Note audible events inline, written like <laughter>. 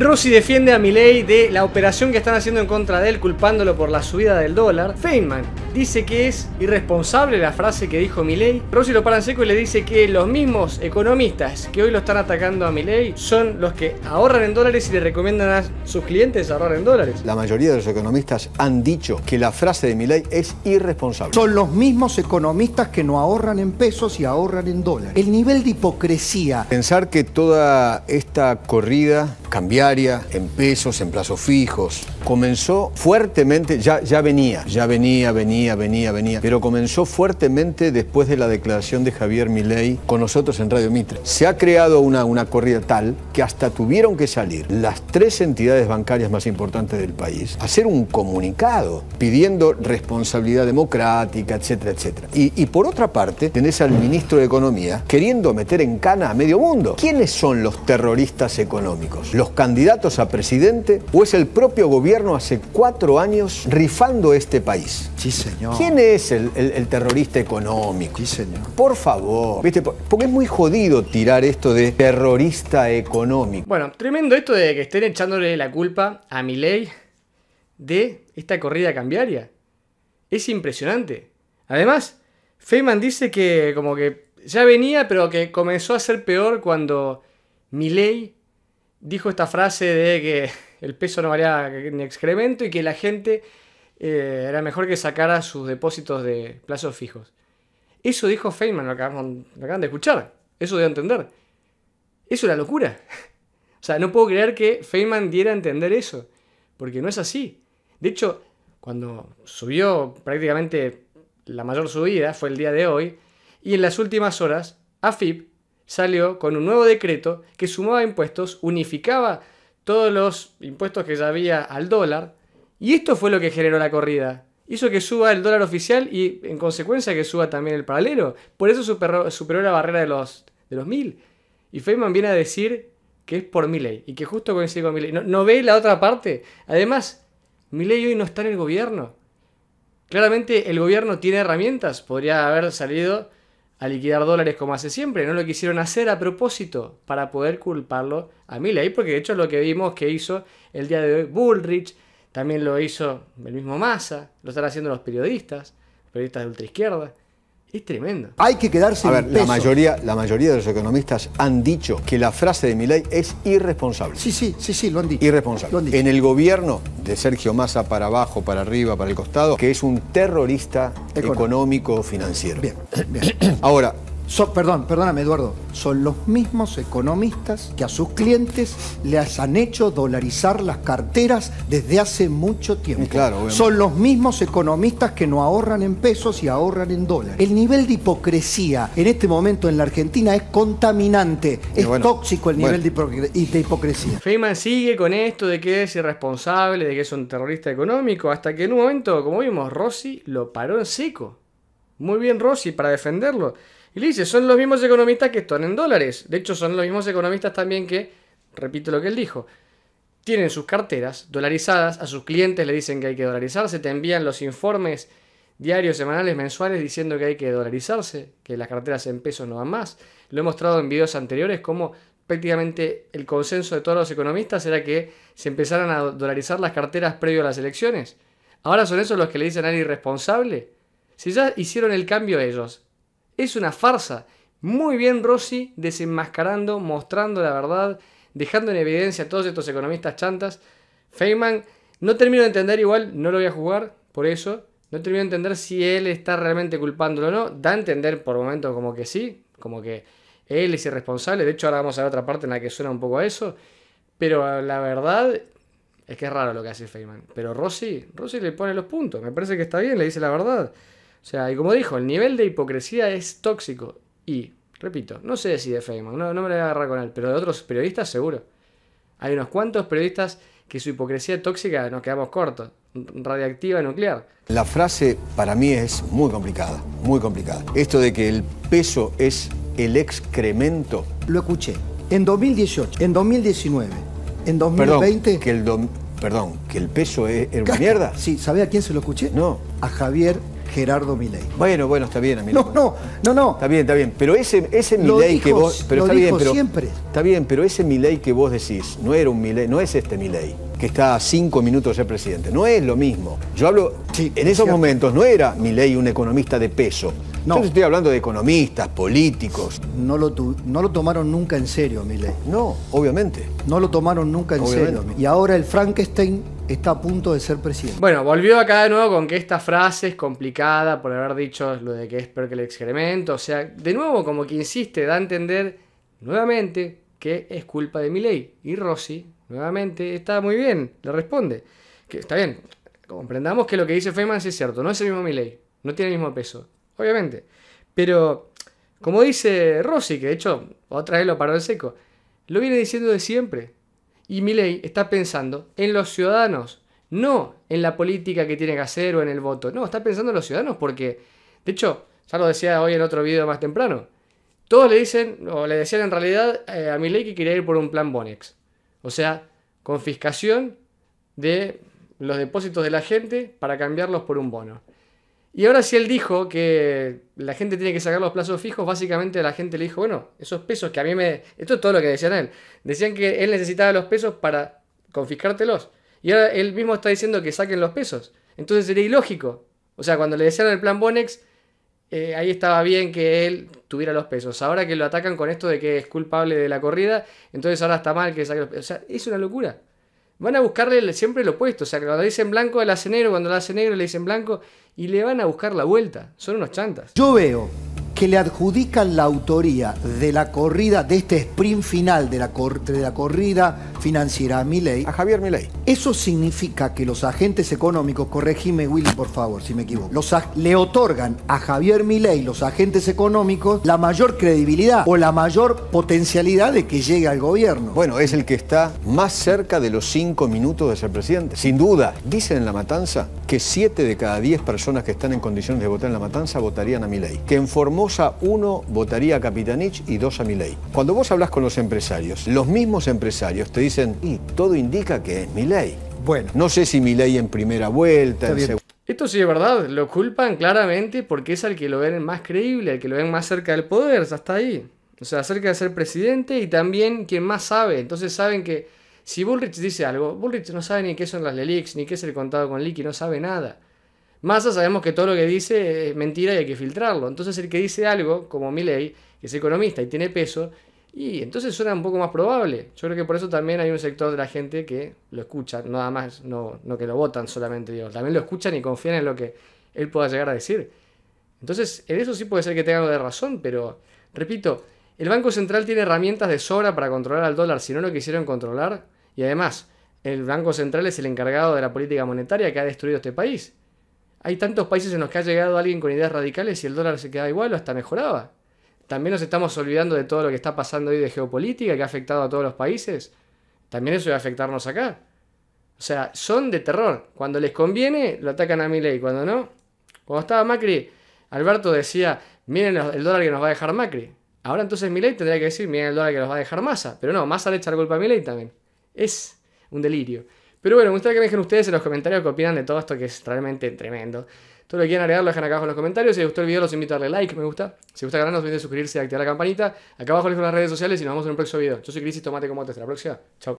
Rossi defiende a Milley de la operación que están haciendo en contra de él, culpándolo por la subida del dólar. Feynman dice que es irresponsable la frase que dijo Milley. Rossi lo para en seco y le dice que los mismos economistas que hoy lo están atacando a Milley son los que ahorran en dólares y le recomiendan a sus clientes ahorrar en dólares. La mayoría de los economistas han dicho que la frase de Milley es irresponsable. Son los mismos economistas que no ahorran en pesos y ahorran en dólares. El nivel de hipocresía. Pensar que toda esta corrida cambiaria, en pesos, en plazos fijos comenzó fuertemente, ya, ya venía, ya venía, venía, venía, venía, pero comenzó fuertemente después de la declaración de Javier Milei con nosotros en Radio Mitre. Se ha creado una, una corrida tal que hasta tuvieron que salir las tres entidades bancarias más importantes del país a hacer un comunicado pidiendo responsabilidad democrática, etcétera, etcétera. Y, y por otra parte, tenés al ministro de Economía queriendo meter en cana a medio mundo. ¿Quiénes son los terroristas económicos? ¿Los candidatos a presidente o es el propio gobierno? hace cuatro años rifando este país. Sí, señor. ¿Quién es el, terrorista económico? Sí, señor. Por favor, ¿viste? Porque es muy jodido tirar esto de terrorista económico. Bueno, tremendo esto de que estén echándole la culpa a Milei de esta corrida cambiaria. Es impresionante. Además, Feynman dice que como que ya venía, pero que comenzó a ser peor cuando Milei dijo esta frase de que el peso no valía ni excremento y que la gente eh, era mejor que sacara sus depósitos de plazos fijos. Eso dijo Feynman, lo, acabamos, acaban de escuchar. Eso de entender. Eso era locura. <laughs> O sea, no puedo creer que Feynman diera a entender eso. Porque no es así. De hecho, cuando subió prácticamente la mayor subida, fue el día de hoy, y en las últimas horas, AFIP salió con un nuevo decreto que sumaba impuestos, unificaba todos los impuestos que ya había al dólar. Y esto fue lo que generó la corrida. Hizo que suba el dólar oficial y en consecuencia que suba también el paralelo. Por eso superó, la barrera de los, de los mil. Y Feynman viene a decir que es por Milley y que justo coincide con Milley. No, no ve la otra parte. Además, Milley hoy no está en el gobierno. Claramente el gobierno tiene herramientas. Podría haber salido a liquidar dólares como hace siempre. No lo quisieron hacer a propósito para poder culparlo a Milley, porque de hecho lo que vimos que hizo el día de hoy Bullrich, también lo hizo el mismo Massa, lo están haciendo los periodistas, periodistas de ultraizquierda. Es tremendo. Hay que quedarse a ver, La mayoría, la mayoría de los economistas han dicho que la frase de Milei es irresponsable. Sí, sí, sí, sí, lo han dicho. Irresponsable. En el gobierno de Sergio Massa para abajo, para arriba, para el costado, que es un terrorista económico, económico financiero. Bien, bien. Ahora, perdón, perdóname Eduardo, son los mismos economistas que a sus clientes les han hecho dolarizar las carteras desde hace mucho tiempo. son los mismos economistas que no ahorran en pesos y ahorran en dólares. El nivel de hipocresía en este momento en la Argentina es contaminante, es tóxico el nivel de, hipocresía. Feynman sigue con esto de que es irresponsable, de que es un terrorista económico, hasta que en un momento, como vimos, Rossi lo paró en seco. Muy bien Rossi para defenderlo. Y le dice, son los mismos economistas que están en dólares. De hecho, son los mismos economistas también que, repito lo que él dijo, tienen sus carteras dolarizadas, a sus clientes le dicen que hay que dolarizarse, te envían los informes diarios, semanales, mensuales diciendo que hay que dolarizarse, que las carteras en pesos no van más. Lo he mostrado en videos anteriores como prácticamente el consenso de todos los economistas era que se empezaran a dolarizar las carteras previo a las elecciones. Ahora son esos los que le dicen al irresponsable. Si ya hicieron el cambio ellos, es una farsa. Muy bien Rossi desenmascarando, mostrando la verdad, dejando en evidencia a todos estos economistas chantas. Feynman, no termino de entender igual, no lo voy a jugar, por eso. No termino de entender si él está realmente culpándolo o no. Da a entender por momentos como que sí, como que él es irresponsable. De hecho, ahora vamos a ver otra parte en la que suena un poco a eso. Pero la verdad es que es raro lo que hace Feynman. Pero Rossi, Rossi le pone los puntos. Me parece que está bien, le dice la verdad. O sea, y como dijo, el nivel de hipocresía es tóxico. Y, repito, no sé si de Feynman, no, me lo voy a agarrar con él, pero de otros periodistas seguro. Hay unos cuantos periodistas que su hipocresía tóxica nos quedamos cortos. Radiactiva nuclear. La frase para mí es muy complicada, muy complicada. Esto de que el peso es el excremento. Lo escuché. En 2018, en 2019, en 2020. Perdón, que el, Perdón, que el peso es, una mierda. Sí, ¿sabe a quién se lo escuché? No. A Javier Gerardo Milei. Bueno, bueno, está bien, No, no, no, no. Está bien, está bien. Pero ese, ese Milei que vos. Pero está bien, pero, Está bien, pero ese que vos decís, no era un Milei, no es este Milei que está a cinco minutos de ser presidente. No es lo mismo. Yo hablo, en esos momentos no era Milei un economista de peso. No. Yo estoy hablando de economistas, políticos. No lo, no lo tomaron nunca en serio, Milei. No, obviamente. No lo tomaron nunca en serio. Y ahora el Frankenstein está a punto de ser presidente. Bueno, volvió acá de nuevo con que esta frase es complicada por haber dicho lo de que espero que el excremento. O sea, de nuevo como que insiste, da a entender nuevamente que es culpa de Milei. Y Rossi, nuevamente, está muy bien, le responde. Que está bien, comprendamos que lo que dice Feynman es cierto, no es el mismo Milei, no tiene el mismo peso, obviamente. Pero, como dice Rossi, que de hecho otra vez lo paró en seco, lo viene diciendo de siempre. Y ley está pensando en los ciudadanos, no en la política que tiene que hacer o en el voto. No, está pensando en los ciudadanos porque, de hecho, ya lo decía hoy en otro video más temprano, todos le dicen, o le decían en realidad eh, a a ley que quería ir por un plan Bonex. O sea, confiscación de los depósitos de la gente para cambiarlos por un bono. Y ahora si él dijo que la gente tiene que sacar los plazos fijos, básicamente la gente le dijo, bueno, esos pesos que a mí me... Esto es todo lo que decían él. Decían que él necesitaba los pesos para confiscártelos. Y ahora él mismo está diciendo que saquen los pesos. Entonces sería ilógico. O sea, cuando le decían el plan Bonex, eh, ahí estaba bien que él tuviera los pesos. Ahora que lo atacan con esto de que es culpable de la corrida, entonces ahora está mal que saque los pesos. O sea, es una locura van a buscarle siempre lo opuesto. O sea, cuando le dicen blanco, le hacen negro, cuando le hacen negro, le dicen blanco, y le van a buscar la vuelta. Son unos chantas. Yo veo que le adjudican la autoría de la corrida, de este sprint final de la, de la corrida financiera a Milei. A Javier Milei. Eso significa que los agentes económicos, corregime Willy por favor si me equivoco, los le otorgan a Javier Milei, los agentes económicos, la mayor credibilidad o la mayor potencialidad de que llegue al gobierno. Bueno, es el que está más cerca de los cinco minutos de ser presidente. Sin duda, dicen en La Matanza que siete de cada diez personas que están en condiciones de votar en La Matanza votarían a Milei. Que informó a uno votaría a Capitanich y dos a Milei. Cuando vos hablas con los empresarios, los mismos empresarios te dicen, y todo indica que es Milei. Bueno. No sé si Milei en primera vuelta, en segunda. Esto sí es verdad, lo culpan claramente porque es al que lo ven más creíble, al que lo ven más cerca del poder, hasta ahí. O sea, cerca de ser presidente y también quien más sabe. Entonces saben que si Bullrich dice algo, Bullrich no sabe ni qué son las LELIX, ni qué es el contado con Licky, no sabe nada. Massa sabemos que todo lo que dice es mentira y hay que filtrarlo. Entonces el que dice algo, como Milley, que es economista y tiene peso, y entonces suena un poco más probable. Yo creo que por eso también hay un sector de la gente que lo escucha, nada más, no, no que lo votan solamente, digo, también lo escuchan y confían en lo que él pueda llegar a decir. Entonces, en eso sí puede ser que tenga algo de razón, pero, repito, el Banco Central tiene herramientas de sobra para controlar al dólar, si no lo quisieron controlar, y además, el Banco Central es el encargado de la política monetaria que ha destruido este país. Hay tantos países en los que ha llegado alguien con ideas radicales y el dólar se queda igual o hasta mejoraba. También nos estamos olvidando de todo lo que está pasando hoy de geopolítica que ha afectado a todos los países. También eso va a afectarnos acá. O sea, son de terror. Cuando les conviene, lo atacan a Milei. Cuando no, cuando estaba Macri, Alberto decía, miren el dólar que nos va a dejar Macri. Ahora entonces Milei tendría que decir, miren el dólar que nos va a dejar Massa. Pero no, Massa le echa la culpa a Milei también. Es un delirio. Pero bueno, me gustaría que me dejen ustedes en los comentarios qué opinan de todo esto que es realmente tremendo. Todo lo que quieran agregar lo dejan acá abajo en los comentarios. Si les gustó el video los invito a darle like, me gusta. Si les gusta el no olviden suscribirse y activar la campanita. Acá abajo les dejo las redes sociales y nos vemos en un próximo video. Yo soy Cris y tomate como hasta la próxima. Chao.